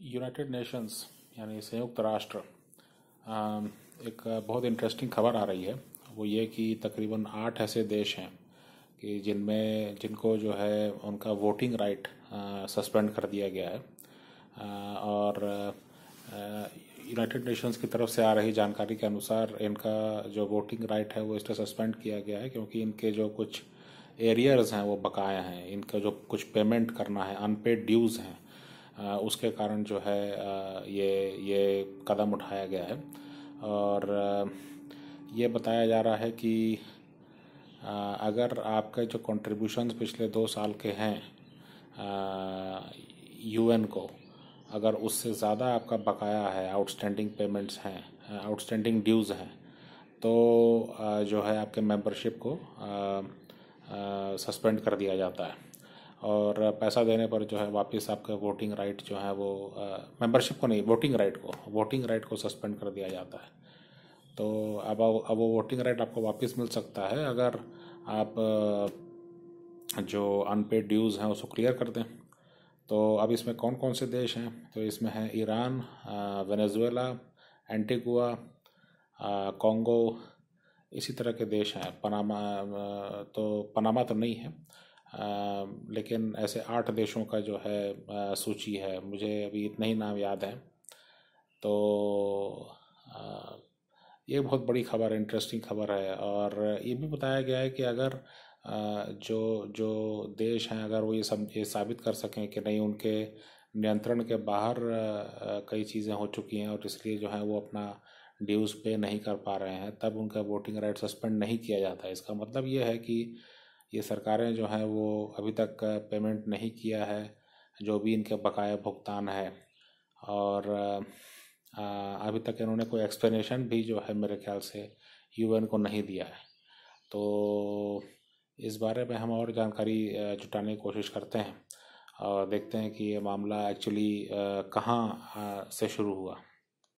United Nations यानी संयुक्त राष्ट्र um, एक बहुत इंटरेस्टिंग खबर आ रही है वो ये कि तकरीबन आठ ऐसे देश हैं कि जिनमें जिनको जो है उनका वोटिंग राइट सस्पेंड कर दिया गया है uh, और यूनाइटेड uh, नेशंस की तरफ से आ रही जानकारी के अनुसार इनका जो वोटिंग राइट है वो इसलिए सस्पेंड किया गया है क्योंकि इनके जो कुछ एरियर्स हैं वो बकाया हैं इनका जो कुछ पेमेंट करना है अनपेड ड्यूज़ हैं उसके कारण जो है ये ये कदम उठाया गया है और ये बताया जा रहा है कि अगर आपके जो कंट्रीब्यूशन पिछले दो साल के हैं यूएन को अगर उससे ज़्यादा आपका बकाया है आउटस्टैंडिंग पेमेंट्स हैं आउटस्टैंडिंग ड्यूज़ हैं तो जो है आपके मेंबरशिप को सस्पेंड कर दिया जाता है और पैसा देने पर जो है वापस आपका वोटिंग राइट जो है वो मेंबरशिप को नहीं वोटिंग राइट को वोटिंग राइट को सस्पेंड कर दिया जाता है तो अब अब वो वोटिंग राइट आपको वापस मिल सकता है अगर आप जो अनपेड ड्यूज़ हैं उसको क्लियर कर दें तो अब इसमें कौन कौन से देश हैं तो इसमें है ईरान वेनेजुएला एंटीगुआ कॉन्गो इसी तरह के देश हैं पनामा तो पनामा तो नहीं है लेकिन ऐसे आठ देशों का जो है सूची है मुझे अभी इतने ही नाम याद हैं तो ये बहुत बड़ी खबर इंटरेस्टिंग खबर है और ये भी बताया गया है कि अगर जो जो देश हैं अगर वो ये सम ये साबित कर सकें कि नहीं उनके नियंत्रण के बाहर कई चीज़ें हो चुकी हैं और इसलिए जो है वो अपना ड्यूज़ पे नहीं कर पा रहे हैं तब उनका वोटिंग राइट सस्पेंड नहीं किया जाता इसका मतलब ये है कि ये सरकारें जो हैं वो अभी तक पेमेंट नहीं किया है जो भी इनके बकाया भुगतान है और अभी तक इन्होंने कोई एक्सप्लेनेशन भी जो है मेरे ख्याल से यूएन को नहीं दिया है तो इस बारे में हम और जानकारी जुटाने की कोशिश करते हैं और देखते हैं कि ये मामला एक्चुअली कहाँ से शुरू हुआ